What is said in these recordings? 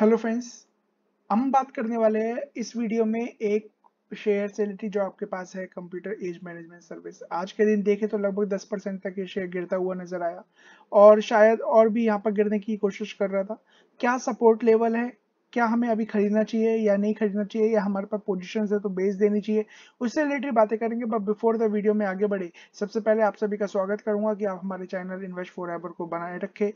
hello friends हम बात करने वाले हैं इस वीडियो में एक शेयर से जो आपके पास है कंप्यूटर एज मैनेजमेंट सर्विस आज के दिन देखें तो लगभग 10 परसेंट तक ये शेयर गिरता हुआ नजर आया और शायद और भी यहाँ पर गिरने की कोशिश कर रहा था क्या सपोर्ट लेवल है क्या हमें अभी खरीदना चाहिए या नहीं खरीदना चाहिए या हमारे पास पोजिशन है तो बेच देनी चाहिए उससे रिलेटेड बातें करेंगे बट बिफोर द वीडियो में आगे बढ़े सबसे पहले आप सभी का स्वागत करूंगा कि आप हमारे चैनल इन्वेस्ट फॉर एवर को बनाए रखें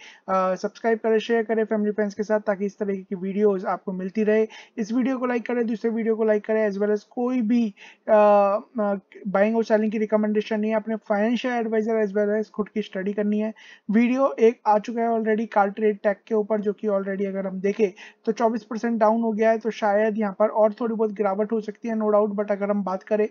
सब्सक्राइब करें शेयर करें फैमिली फ्रेंड्स के साथ ताकि इस तरीके की वीडियोज आपको मिलती रहे इस वीडियो को लाइक करें दूसरे वीडियो को लाइक करें एज वेल एज कोई भी बाइंग और सेलिंग की रिकमेंडेशन नहीं है अपने financial advisor as well as खुद की स्टडी करनी है वीडियो एक आ चुका है ऑलरेडी कार्ड ट्रेड टैग के ऊपर जो कि ऑलरेडी अगर हम देखें तो चौबीस परसेंट डाउन हो गया है तो शायद यहाँ पर और थोड़ी बहुत गिरावट हो सकती है नो डाउट बट अगर हम बात करें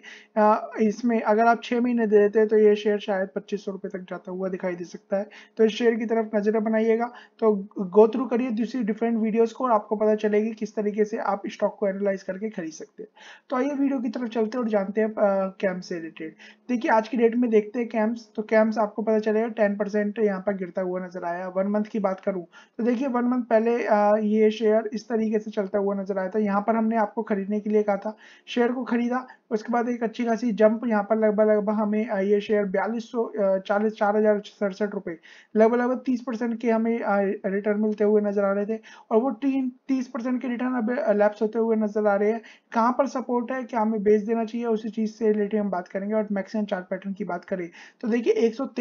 इसमें अगर आप छह महीने दे देते हैं तो ये शेयर शायद पच्चीस सौ रुपए तक जाता हुआ दिखाई दे सकता है तो इस शेयर की तरफ नजर बनाइएगा तो गो थ्रू करिए दूसरी डिफरेंट वीडियोस को और आपको पता चलेगी किस तरीके से आप स्टॉक को एनालाइज करके खरीद सकते हैं तो आइए वीडियो की तरफ चलते हैं और जानते हैं कैम्प से रिलेटेड देखिए आज की डेट में देखते हैं कैम्प तो कैम्प आपको पता चलेगा टेन परसेंट यहाँ पर गिरता हुआ नजर आया वन मंथ की बात करूँ तो देखिए वन मंथ पहले ये शेयर इस तरीके तरीके से चलता हुआ नजर आया था यहाँ पर हमने आपको खरीदने के लिए कहा था शेयर को खरीदा उसके बाद एक अच्छी खासी जंप यहाँ पर लगभग लगभग हमें ये शेयर बयालीस सौ चालीस रुपए लगभग लगभग तीस परसेंट के हमें रिटर्न मिलते हुए नजर आ रहे थे और वो तीन तीस परसेंट के रिटर्न अब लैप्स होते हुए नजर आ रहे हैं कहाँ पर सपोर्ट है क्या हमें बेच देना चाहिए उसी चीज से रिलेटेड हम बात करेंगे और मैक्सिम चार्ट पैटर्न की बात करें तो देखिये एक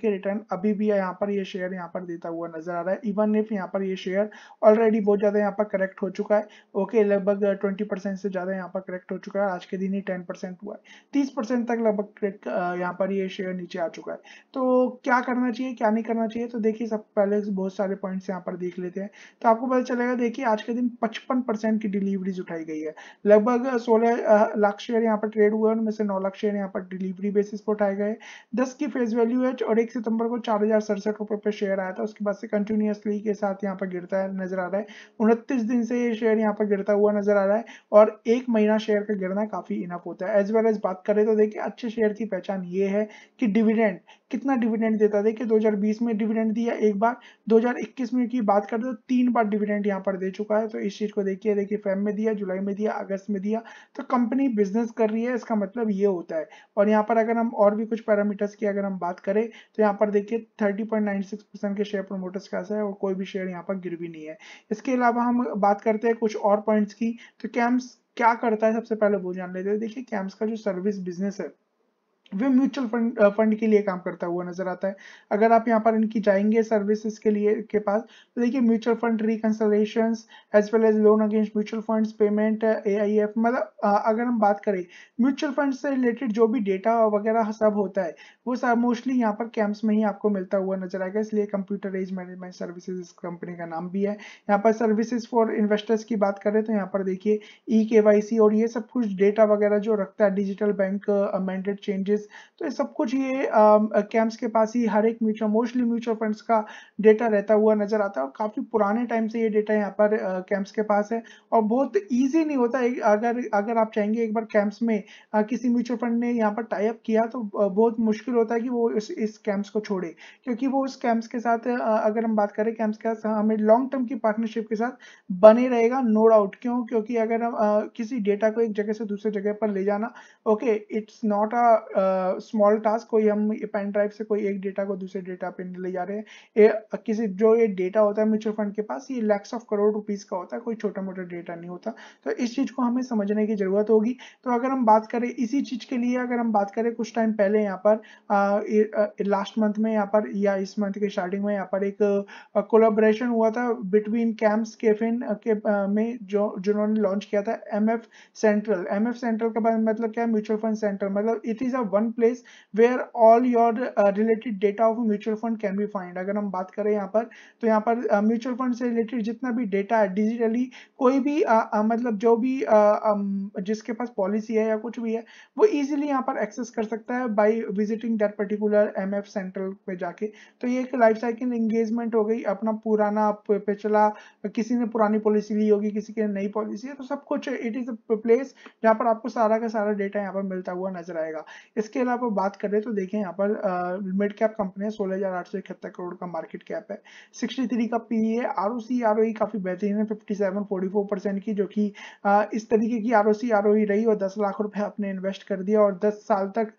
के रिटर्न अभी भी यहाँ पर ये शेयर यहाँ पर देता हुआ नजर आ रहा है इवन इफ यहाँ पर ये शेयर ऑलरेडी बहुत ज्यादा यहाँ पर करेक्ट हो चुका है ओके लगभग 20 परसेंट से ज़्यादा यहाँ पर करेक्ट हो चुका है आज के दिन ही 10 परसेंट हुआ है 30 परसेंट तक लगभग यहाँ पर ये शेयर नीचे आ चुका है तो क्या करना चाहिए क्या नहीं करना चाहिए तो देखिए सब पहले बहुत सारे पॉइंट्स यहाँ पर देख लेते हैं तो आपको पता चलेगा देखिए आज के दिन पचपन की डिलीवरीज उठाई गई है लगभग सोलह लाख शेयर यहाँ पर ट्रेड हुआ है उनमें से नौ लाख शेयर यहाँ पर डिलीवरी बेसिस पर उठाए गए दस की फेस वैल्यू है और एक सितंबर को चार हजार सड़सठ रुपए पर शेयर आया था उसके बाद से कंटिन्यूसली के साथ यहाँ पर गिरता है नजर आ रहा है अड़तीस दिन से ये शेयर यहाँ पर गिरता हुआ नजर आ रहा है और एक महीना शेयर का गिरना काफी इनफ होता है एज वेल एज बात करें तो देखिए अच्छे शेयर की पहचान ये है कि डिविडेंड कितना डिविडेंड देता देखिए 2020 में डिविडेंड दिया एक बार 2021 में की बात करते तो तीन बार डिविडेंड यहाँ पर दे चुका है तो इस चीज़ को देखिए देखिए फेम में दिया जुलाई में दिया अगस्त में दिया तो कंपनी बिजनेस कर रही है इसका मतलब ये होता है और यहाँ पर अगर हम और भी कुछ पैरामीटर्स की अगर हम बात करें तो यहाँ पर देखिए थर्टी के शेयर प्रोमोटर्स का है और कोई भी शेयर यहाँ पर गिर भी नहीं है इसके अलावा हम बात करते हैं कुछ और पॉइंट्स की तो कैम्स क्या करता है सबसे पहले वो जान लेते हैं देखिए कैम्स का जो सर्विस बिजनेस है वे म्यूचुअल फंड फंड के लिए काम करता हुआ नजर आता है अगर आप यहाँ पर इनकी जाएंगे सर्विसेज के लिए के पास तो देखिए mutual fund reconciliation as well as loan against mutual funds payment ए मतलब uh, अगर हम बात करें म्यूचुअल फंड से रिलेटेड जो भी डेटा वगैरह सब होता है वो सब मोस्टली यहाँ पर कैंप्स में ही आपको मिलता हुआ नजर आएगा इसलिए कंप्यूटर एज मैनेजमेंट सर्विसेज इस कंपनी का नाम भी है यहाँ पर सर्विसेज फॉर इन्वेस्टर्स की बात करें तो यहाँ पर देखिए ई e और ये सब कुछ डेटा वगैरह जो रखता है digital bank mandated changes analysis तो ये सब कुछ ये कैंप्स के पास ही हर एक म्यूचुअल मोस्टली म्यूचुअल फंड्स का डेटा रहता हुआ नजर आता है और काफ़ी पुराने टाइम से ये डेटा यहाँ पर कैंप्स के पास है और बहुत ईजी नहीं होता अगर अगर आप चाहेंगे एक बार कैंप्स में आ, किसी म्यूचुअल फंड ने यहाँ पर टाइप किया तो बहुत मुश्किल होता है कि वो इस इस कैंप्स को छोड़े क्योंकि वो उस कैंप्स के साथ अगर हम बात करें कैंप्स के साथ हमें लॉन्ग टर्म की पार्टनरशिप के साथ बने रहेगा नो डाउट क्यों क्योंकि अगर हम किसी डेटा को एक जगह से दूसरे जगह पर ले जाना okay it's not a small task कोई हम पेन ड्राइव से कोई एक डेटा को दूसरे डेटा पे ले जा रहे हैं ये किसी जो ये डेटा होता है म्यूचुअल फंड के पास ये लैक्स ऑफ करोड़ रुपीज का होता है कोई छोटा मोटा डेटा नहीं होता तो इस चीज को हमें समझने की जरूरत होगी तो अगर हम बात करें इसी चीज के लिए अगर हम बात करें कुछ टाइम पहले यहाँ पर लास्ट मंथ में यहाँ पर या इस मंथ के स्टार्टिंग में यहाँ पर एक कोलाब्रेशन हुआ था बिटवीन कैम्प्स केफिन के में जो जिन्होंने लॉन्च किया था एम सेंट्रल एम सेंट्रल का मतलब क्या है म्यूचुअल फंड सेंट्रल मतलब it is a one place where all your related data of mutual fund can be find अगर हम बात करें यहाँ पर तो यहाँ पर म्यूचुअल uh, फंड से रिलेटेड जितना भी डेटा है डिजिटली कोई भी uh, uh, मतलब जो भी uh, um, जिसके पास पॉलिसी है या कुछ भी है वो इजिली यहाँ पर एक्सेस कर सकता है by visiting that particular M F central पे जाके तो ये एक लाइफ साइकिल एंगेजमेंट हो गई अपना पुराना पिछला किसी ने पुरानी पॉलिसी ली होगी किसी की नई पॉलिसी है तो सब कुछ इट इज अ प्लेस जहाँ पर आपको सारा का सारा डेटा यहाँ पर मिलता हुआ नजर आएगा इसके अलावा बात करें तो देखें यहाँ पर मिड कैप कंपनी सोलह हजार आठ सौ इकहत्तर करोड़ का मार्केट कैप है सिक्सटी थ्री का P A R O C R O काफी बेहतरीन है fifty seven forty four percent की जो कि इस तरीके की आर ओ सी आर ओ रही और दस लाख रुपए आपने इन्वेस्ट कर दिया और दस साल तक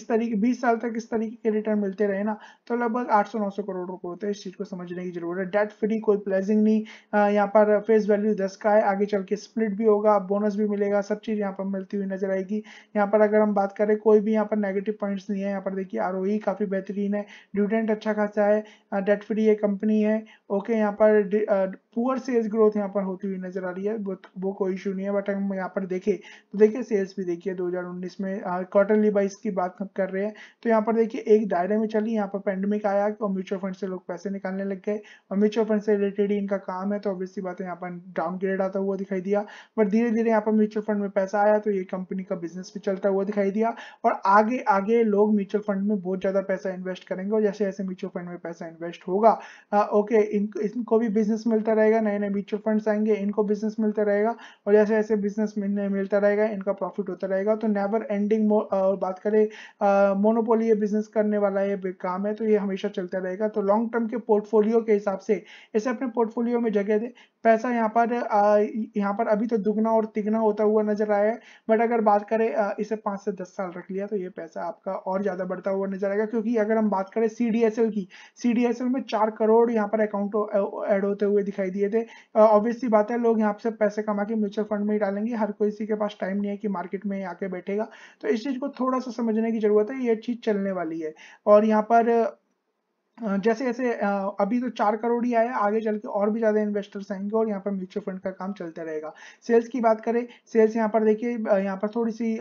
इस तरीके बीस साल तक इस तरीके के रिटर्न मिलते रहे ना तो लगभग आठ सौ नौ सौ करोड़ रुपए होते हैं इस चीज को समझने की जरूरत है डेट फ्री कोई प्लेजिंग नहीं यहाँ पर फेस वैल्यू दस का है आगे चल के स्प्लिट भी होगा बोनस भी मिलेगा सब चीज यहाँ पर मिलती हुई नजर आएगी यहाँ पर अगर हम बात करें कोई भी यहाँ पर नेगेटिव पॉइंट्स नहीं है यहाँ पर देखिए आर e काफ़ी बेहतरीन है डिविडेंट अच्छा खासा है डेट फ्री ये कंपनी है ओके यहाँ पर पुअर सेल्स ग्रोथ यहाँ पर होती हुई नजर आ रही है वो कोई इशू नहीं है बट हम यहाँ पर देखे तो देखिए सेल्स भी देखिए 2019 में क्वार्टरली बाइस की बात हम कर रहे हैं तो यहाँ पर देखिए एक दायरे में चली यहाँ पर पेंडेमिक आया और म्यूचुअल फंड से लोग पैसे निकालने लग गए और म्यूचुअल फंड से रिलेटेड इनका काम है तो ऑब्वियसली बात है यहाँ पर डाउनग्रेड आता हुआ दिखाई दिया बट धीरे धीरे यहाँ पर म्यूचुअल फंड में पैसा आया तो ये कंपनी का बिजनेस भी चलता हुआ दिखाई दिया और आगे आगे लोग म्यूचुअल फंड में बहुत ज्यादा पैसा इन्वेस्ट करेंगे और जैसे जैसे म्यूचुअल फंड में पैसा इन्वेस्ट होगा ओके इनको भी बिजनेस मिलता रहेगा नए नए म्यूचुअल फंड्स आएंगे इनको बिजनेस मिलता रहेगा और जैसे ऐसे बिजनेस मिलता रहेगा इनका प्रॉफिट होता रहेगा तो नेवर एंडिंग बात करें मोनोपोली ये बिजनेस करने वाला ये काम है तो ये हमेशा चलता रहेगा तो लॉन्ग टर्म के पोर्टफोलियो के हिसाब से इसे अपने पोर्टफोलियो में जगह दे पैसा यहाँ पर यहाँ पर अभी तो दुगना और तिगना होता हुआ नजर आया है बट अगर बात करें इसे पाँच से दस साल रख लिया तो ये पैसा आपका और ज़्यादा बढ़ता हुआ नजर आएगा क्योंकि अगर हम बात करें सी की सी में चार करोड़ यहाँ पर अकाउंट एड होते हुए दिखाई दिखाई दिए थे ऑब्वियसली बात है लोग यहाँ से पैसे कमा के म्यूचुअल फंड में ही डालेंगे हर कोई इसी के पास टाइम नहीं है कि मार्केट में आके बैठेगा तो इस चीज़ को थोड़ा सा समझने की जरूरत है ये चीज़ चलने वाली है और यहाँ पर जैसे जैसे अभी तो चार करोड़ ही आया आगे चल के और भी ज़्यादा इन्वेस्टर्स आएंगे और यहाँ पर म्यूचुअल फंड का काम चलता रहेगा सेल्स की बात करें सेल्स यहाँ पर देखिए यहाँ पर थोड़ी सी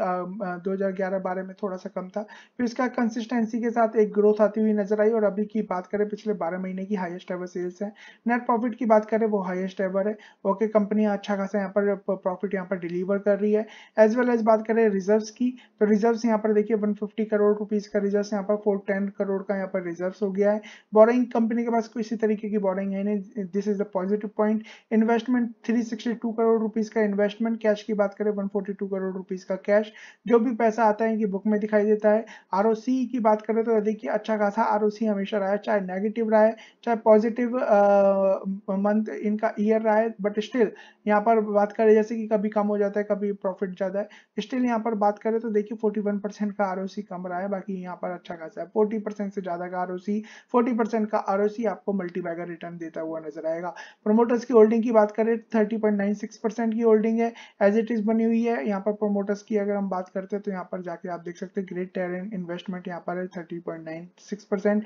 2011-12 में थोड़ा सा कम था फिर इसका कंसिस्टेंसी के साथ एक ग्रोथ आती हुई नजर आई और अभी की बात करें पिछले बारह महीने की हाइस्ट एवर सेल्स है नेट प्रॉफिट की बात करें वो हाइएस्ट एवर है ओके कंपनियाँ अच्छा खासा यहाँ पर प्रॉफिट यहाँ पर डिलीवर कर रही है एज वेल एज बात करें रिजर्व की तो रिजर्व यहाँ पर देखिए वन करोड़ रुपीज़ का रिजर्व यहाँ पर फोर करोड़ का यहाँ पर रिजर्व हो गया है बोरिंग कंपनी के पास किसी तरीके की बोरिंग है नहीं this is the positive point investment 362 crore rupees का इन्वेस्टमेंट कैश की बात करें 142 करोड़ रुपीस का कैश जो भी पैसा आता है इनकी बुक में दिखाई देता है आर की बात करें तो देखिए अच्छा खासा आर हमेशा रहा है चाहे नेगेटिव रहा है चाहे पॉजिटिव मंथ uh, इनका ईयर रहा है बट स्टिल यहाँ पर बात करें जैसे कि कभी कम हो जाता है कभी प्रॉफिट ज़्यादा है स्टिल यहाँ पर बात करें तो देखिए 41 परसेंट का आर कम रहा है बाकी यहाँ पर अच्छा खासा है 40 परसेंट से ज़्यादा का आर 40% का आर आपको मल्टीबैगर रिटर्न देता हुआ नजर आएगा प्रोमोटर्स की होल्डिंग की बात करें थर्टी की होल्डिंग है एज इट इज बनी हुई है यहाँ पर प्रोमोटर्स की अगर हम बात करते हैं तो यहाँ पर जाके आप देख सकते हैं ग्रेट टेरेंट इन्वेस्टमेंट यहाँ पर थर्टी पॉइंट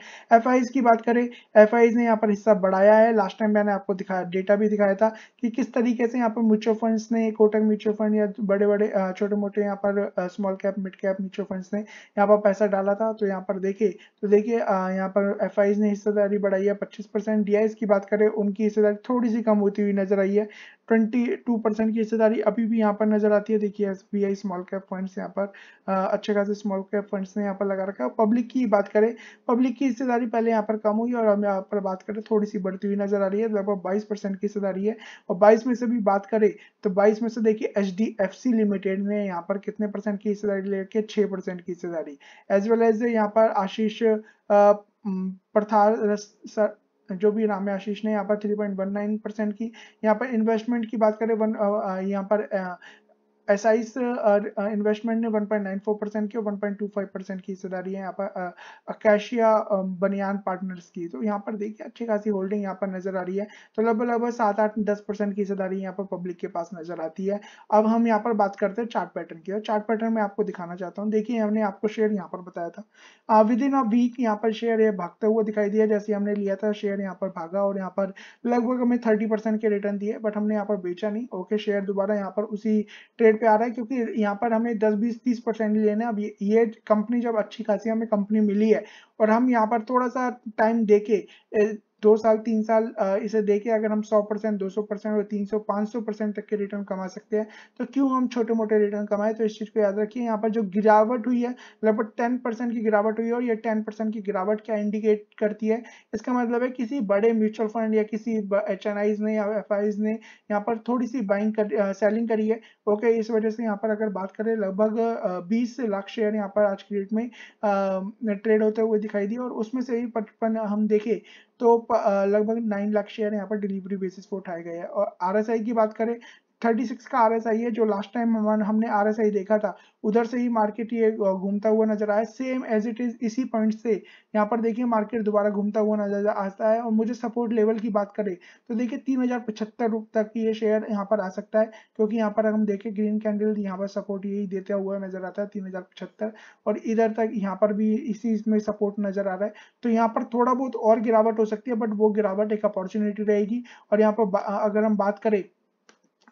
की बात करें एफ ने यहाँ पर हिस्सा बढ़ाया है लास्ट टाइम मैंने आपको दिखाया डेटा भी दिखाया था कि किस तरीके से यहाँ पर म्यूचुअल फंड्स ने कोटक म्यूचुअल फंड या बड़े बड़े छोटे मोटे यहाँ पर small cap mid cap mutual funds ने यहाँ पर पैसा डाला था तो यहाँ पर देखे तो देखिए यहाँ पर एफ फाइज ने हिस्सेदारी बढ़ाई है 25 परसेंट डी की बात करें उनकी हिस्सेदारी थोड़ी सी कम होती हुई नजर आई है 22 परसेंट की हिस्सेदारी अभी भी यहाँ पर नजर आती है देखिए S B I small cap funds यहाँ पर अच्छे खासे स्मॉल कैप फंड्स ने यहाँ पर लगा रखा है पब्लिक की बात करें पब्लिक की हिस्सेदारी पहले यहाँ पर कम हुई और हम यहाँ पर बात करें थोड़ी सी बढ़ती हुई नजर आ रही है लगभग बाईस की हिस्सेदारी है और बाईस में से भी बात करें तो बाईस में से देखिए एच लिमिटेड ने यहाँ पर कितने परसेंट की हिस्सेदारी लेके छह की हिस्सेदारी एज वेल एज यहाँ पर आशीष प्रथार सर, जो भी नाम है आशीष ने यहाँ पर 3.19 परसेंट की यहाँ पर इन्वेस्टमेंट की बात करें वन यहाँ पर एस आई इन्वेस्टमेंट ने 1.94 परसेंट की और 1.25 परसेंट की हिस्सेदारी है यहाँ पर अकेशिया बनियान पार्टनर्स की तो यहाँ पर देखिए अच्छी खासी होल्डिंग यहाँ पर नजर आ रही है तो लगभग लगभग सात आठ दस परसेंट की हिस्सेदारी यहाँ पर पब्लिक के पास नजर आती है अब हम यहाँ पर बात करते हैं चार्ट पैटर्न की और चार्ट पैटर्न में आपको दिखाना चाहता हूँ देखिए हमने आपको शेयर यहाँ पर बताया था विद इन अ वीक यहाँ पर शेयर ये भागता हुआ दिखाई दिया जैसे हमने लिया था शेयर यहाँ पर भागा और यहाँ पर लगभग हमें थर्टी के रिटर्न दिए बट हमने यहाँ पर बेचा नहीं ओके शेयर दोबारा यहाँ पर उसी ट्रेड रेट पे आ रहा है क्योंकि यहाँ पर हमें 10 बीस तीस परसेंट लेना है अब ये, कंपनी जब अच्छी खासी हमें कंपनी मिली है और हम यहाँ पर थोड़ा सा टाइम देके दो साल तीन साल इसे देके अगर हम 100 परसेंट दो सौ परसेंट और पांच सौ परसेंट तक के रिटर्न कमा सकते हैं तो क्यों हम छोटे मोटे रिटर्न कमाए तो इस चीज़ को याद रखिए यहाँ पर जो गिरावट हुई है लगभग टेन परसेंट की गिरावट हुई है और ये टेन परसेंट की गिरावट क्या इंडिकेट करती है इसका मतलब है किसी बड़े म्यूचुअल फंड या किसी एच ने या एफ ने यहाँ पर थोड़ी सी बाइंग कर, सेलिंग करी है ओके इस वजह से यहाँ पर अगर बात करें लगभग बीस लाख शेयर यहाँ पर आज के डेट में ट्रेड होते हुए दिखाई दिए और उसमें से भी हम देखें तो लगभग नाइन लाख शेयर यहाँ पर डिलीवरी बेसिस पर उठाए गए हैं और आर की बात करें थर्टी सिक्स का आर है जो लास्ट टाइम हमने आर देखा था उधर से ही मार्केट ये घूमता हुआ नजर आया सेम एज इट इज इसी पॉइंट से यहाँ पर देखिए मार्केट दोबारा घूमता हुआ नजर आता है और मुझे सपोर्ट लेवल की बात करें तो देखिए तीन हजार पचहत्तर रुपये तक ये शेयर यहाँ पर आ सकता है क्योंकि यहाँ पर हम देखें ग्रीन कैंडल यहाँ पर सपोर्ट यही देता हुआ नजर आता है तीन हजार पचहत्तर और इधर तक यहाँ पर भी इसी इसमें सपोर्ट नजर आ रहा है तो यहाँ पर थोड़ा बहुत और गिरावट हो सकती है बट वो गिरावट एक अपॉर्चुनिटी रहेगी और यहाँ पर अगर हम बात करें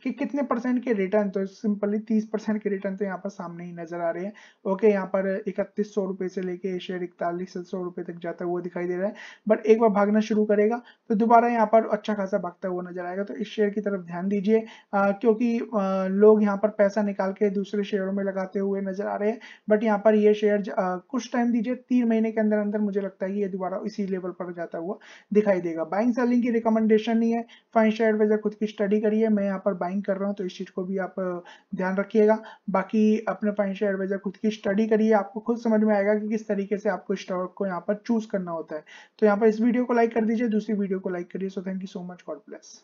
कि कितने परसेंट के रिटर्न तो सिंपली तीस परसेंट के रिटर्न तो यहाँ पर सामने ही नजर आ रहे हैं ओके यहाँ पर इकतीस सौ रुपए से लेके शेयर इकतालीस सौ रुपए तक जाता हुआ दिखाई दे रहा है बट एक बार भागना शुरू करेगा तो दोबारा यहाँ पर अच्छा खासा भागता हुआ नजर आएगा तो इस शेयर की तरफ ध्यान दीजिए क्योंकि आ, लोग यहाँ पर पैसा निकाल के दूसरे शेयरों में लगाते हुए नजर आ रहे हैं बट यहाँ पर ये शेयर कुछ टाइम दीजिए तीन महीने के अंदर अंदर मुझे लगता है कि ये दोबारा इसी लेवल पर जाता हुआ दिखाई देगा बाइंग सेलिंग की रिकमेंडेशन नहीं है फाइन शेयर बेजर खुद की स्टडी करिए मैं यहाँ पर बाइंग बाइंग कर रहे हो तो इस चीज को भी आप ध्यान रखिएगा बाकी अपने फाइनेंशियल एडवाइजर खुद की स्टडी करिए आपको खुद समझ में आएगा कि किस तरीके से आपको स्टॉक को यहाँ पर चूज करना होता है तो यहाँ पर इस वीडियो को लाइक कर दीजिए दूसरी वीडियो को लाइक करिए so thank you so much God bless